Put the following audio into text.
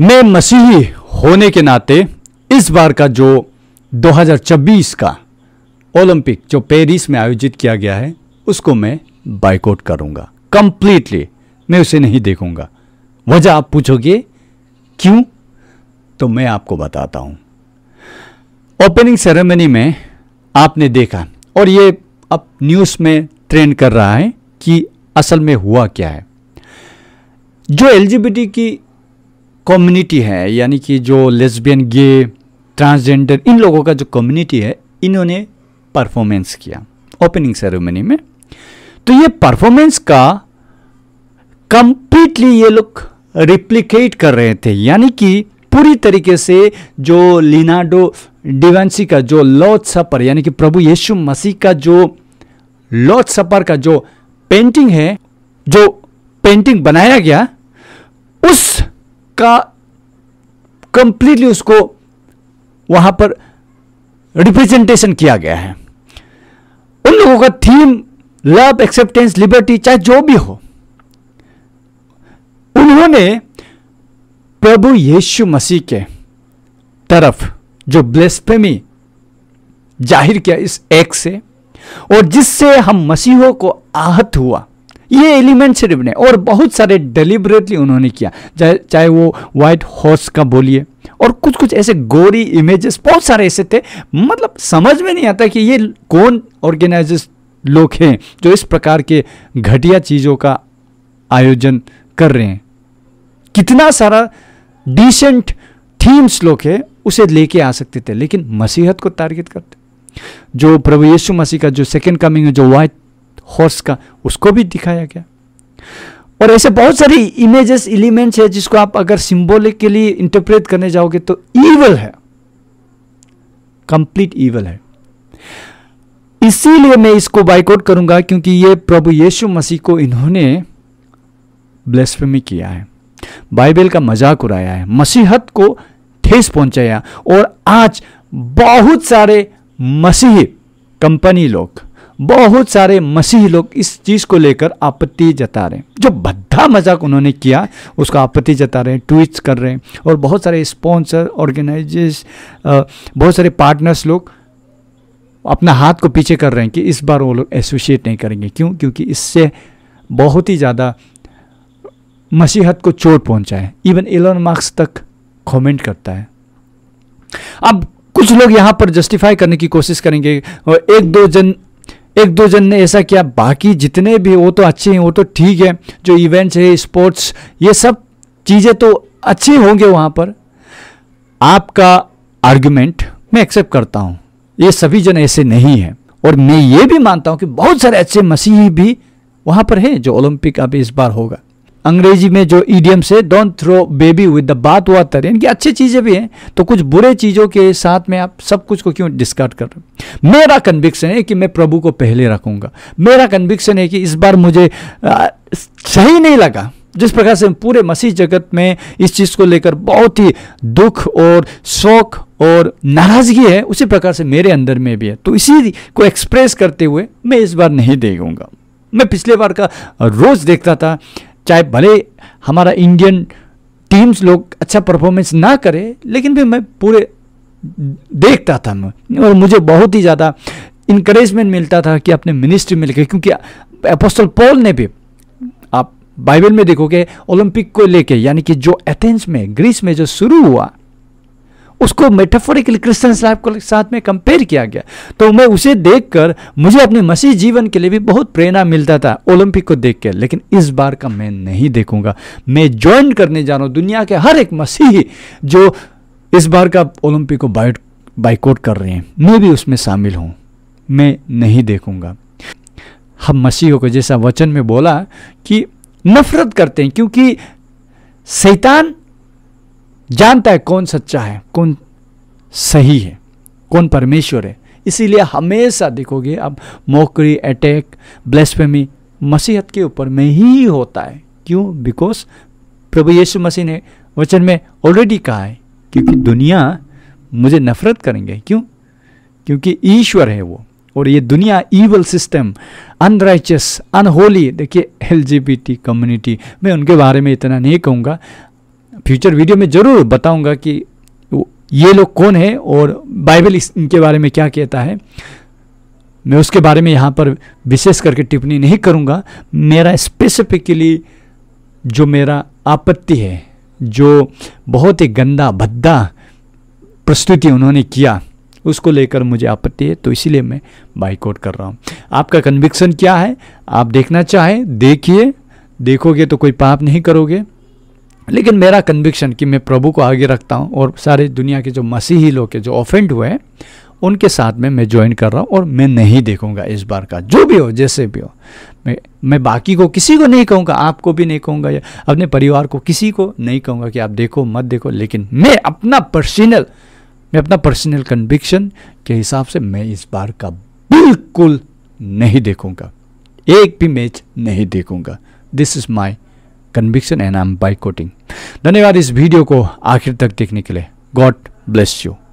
मैं मसीही होने के नाते इस बार का जो 2024 का ओलंपिक जो पेरिस में आयोजित किया गया है उसको मैं बाइकआउट करूंगा कंप्लीटली मैं उसे नहीं देखूंगा वजह आप पूछोगे क्यों तो मैं आपको बताता हूं ओपनिंग सेरेमनी में आपने देखा और ये अब न्यूज़ में ट्रेंड कर रहा है कि असल में हुआ क्या है जो एलजीबीटी की कम्युनिटी है यानी कि जो लेस्बियन गे ट्रांसजेंडर इन लोगों का जो कम्युनिटी है इन्होंने परफॉर्मेंस किया ओपनिंग सेरेमनी में तो ये परफॉर्मेंस का कंप्लीटली ये लोग रिप्लिकेट कर रहे थे यानी कि पूरी तरीके से जो लिनाडो डिवेंसी का जो लॉर्ड सपर यानी कि प्रभु यीशु मसीह का जो लॉर्ड सपर का जो पेंटिंग है जो पेंटिंग बनाया गया उस का कंप्लीटली उसको वहां पर रिप्रेजेंटेशन किया गया है उन लोगों का थीम लव एक्सेप्टेंस लिबर्टी चाहे जो भी हो उन्होंने प्रभु यीशु मसीह के तरफ जो ब्लेस्फेमी जाहिर किया इस एक से और जिससे हम मसीहों को आहत हुआ ये एलिमेंट सिर्फ ने और बहुत सारे डिलिबरेटली उन्होंने किया चाहे वो व्हाइट हॉर्स का बोलिए और कुछ कुछ ऐसे गोरी इमेजेस बहुत सारे ऐसे थे मतलब समझ में नहीं आता कि ये कौन ऑर्गेनाइजर्स लोग हैं जो इस प्रकार के घटिया चीज़ों का आयोजन कर रहे हैं कितना सारा डिसेंट थीम्स लोग हैं उसे लेके आ सकते थे लेकिन मसीहत को टारगेट करते जो प्रभु यीशु मसीह का जो सेकंड कमिंग है जो व्हाइट हॉर्स का उसको भी दिखाया गया और ऐसे बहुत सारी इमेजेस एलिमेंट्स है जिसको आप अगर सिंबोलिकली के लिए इंटरप्रेट करने जाओगे तो ईवल है कंप्लीट ईवल है इसीलिए मैं इसको बाइकआउट करूंगा क्योंकि ये प्रभु यीशु मसीह को इन्होंने ब्लेसफेमी किया है बाइबल का मजाक उड़ाया है मसीहत को ठेस पहुंचाया और आज बहुत सारे मसीह कंपनी लोग बहुत सारे मसीह लोग इस चीज़ को लेकर आपत्ति जता रहे हैं जो भद्दा मजाक उन्होंने किया उसका आपत्ति जता रहे हैं ट्वीट कर रहे हैं और बहुत सारे स्पॉन्सर ऑर्गेनाइजेस बहुत सारे पार्टनर्स लोग अपना हाथ को पीछे कर रहे हैं कि इस बार वो लोग एसोसिएट नहीं करेंगे क्यों क्योंकि इससे बहुत ही ज़्यादा मसीहत को चोट पहुंचा है इवन एलोन मार्क्स तक कमेंट करता है अब कुछ लोग यहाँ पर जस्टिफाई करने की कोशिश करेंगे और एक दो जन एक दो जन ने ऐसा किया बाकी जितने भी वो तो अच्छे हैं वो तो ठीक है जो इवेंट्स है स्पोर्ट्स ये सब चीज़ें तो अच्छे होंगे वहाँ पर आपका आर्ग्यूमेंट मैं एक्सेप्ट करता हूँ ये सभी जन ऐसे नहीं हैं और मैं ये भी मानता हूँ कि बहुत सारे अच्छे मसीही भी वहाँ पर हैं जो ओलंपिक अभी इस बार होगा अंग्रेजी में जो ईडियम से don't throw baby with the bathwater यानी कि अच्छी चीज़ें भी हैं तो कुछ बुरे चीज़ों के साथ में आप सब कुछ को क्यों डिस्कार्ड कर रहे हो मेरा कन्विक्शन है कि मैं प्रभु को पहले रखूंगा मेरा कन्विक्शन है कि इस बार मुझे सही नहीं लगा जिस प्रकार से पूरे मसीह जगत में इस चीज़ को लेकर बहुत ही दुख और शोक और नाराज़गी है उसी प्रकार से मेरे अंदर में भी है तो इसी को एक्सप्रेस करते हुए मैं इस बार नहीं देखूंगा मैं पिछले बार का रोज़ देखता था चाहे भले हमारा इंडियन टीम्स लोग अच्छा परफॉर्मेंस ना करे लेकिन भी मैं पूरे देखता था मैं और मुझे बहुत ही ज़्यादा इंकरेजमेंट मिलता था कि अपने मिनिस्ट्री में गए क्योंकि एपोस्टल पॉल ने भी आप बाइबल में देखोगे ओलंपिक को लेके यानी कि जो एथेंस में ग्रीस में जो शुरू हुआ उसको मेटाफोरिकली क्रिश्चन लाइफ के साथ में कंपेयर किया गया तो मैं उसे देखकर मुझे अपने मसीह जीवन के लिए भी बहुत प्रेरणा मिलता था ओलंपिक को देख कर लेकिन इस बार का मैं नहीं देखूंगा मैं ज्वाइन करने जा रहा हूँ दुनिया के हर एक मसीह जो इस बार का ओलंपिक को बाइट बाइकआउट कर रहे हैं मैं भी उसमें शामिल हूँ मैं नहीं देखूंगा हम मसीहों को जैसा वचन में बोला कि नफरत करते हैं क्योंकि शैतान जानता है कौन सच्चा है कौन सही है कौन परमेश्वर है इसीलिए हमेशा देखोगे अब मोकरी अटैक ब्लेसफेमी मसीहत के ऊपर में ही होता है क्यों बिकॉज प्रभु यीशु मसीह ने वचन में ऑलरेडी कहा है क्योंकि दुनिया मुझे नफरत करेंगे क्यों क्योंकि ईश्वर है वो और ये दुनिया ईवल सिस्टम अनराइचस अनहोली देखिए एल कम्युनिटी मैं उनके बारे में इतना नहीं कहूँगा फ्यूचर वीडियो में ज़रूर बताऊंगा कि ये लोग कौन है और बाइबल इनके बारे में क्या कहता है मैं उसके बारे में यहाँ पर विशेष करके टिप्पणी नहीं करूँगा मेरा स्पेसिफिकली जो मेरा आपत्ति है जो बहुत ही गंदा भद्दा प्रस्तुति उन्होंने किया उसको लेकर मुझे आपत्ति है तो इसीलिए मैं बाइकआउट कर रहा हूँ आपका कन्विक्सन क्या है आप देखना चाहें देखिए देखोगे तो कोई पाप नहीं करोगे लेकिन मेरा कन्विक्शन कि मैं प्रभु को आगे रखता हूँ और सारे दुनिया के जो मसीही लोग के जो ऑफेंड हुए हैं उनके साथ में मैं ज्वाइन कर रहा हूँ और मैं नहीं देखूंगा इस बार का जो भी हो जैसे भी हो मैं मैं बाकी को किसी को नहीं कहूँगा आपको भी नहीं कहूँगा या अपने परिवार को किसी को नहीं कहूँगा कि आप देखो मत देखो लेकिन मैं अपना पर्सनल मैं अपना पर्सनल कन्विक्शन के हिसाब से मैं इस बार का बिल्कुल नहीं देखूँगा एक भी मैच नहीं देखूँगा this is my conviction and I am boycotting धन्यवाद इस वीडियो को आखिर तक देखने के लिए गॉड ब्लेस यू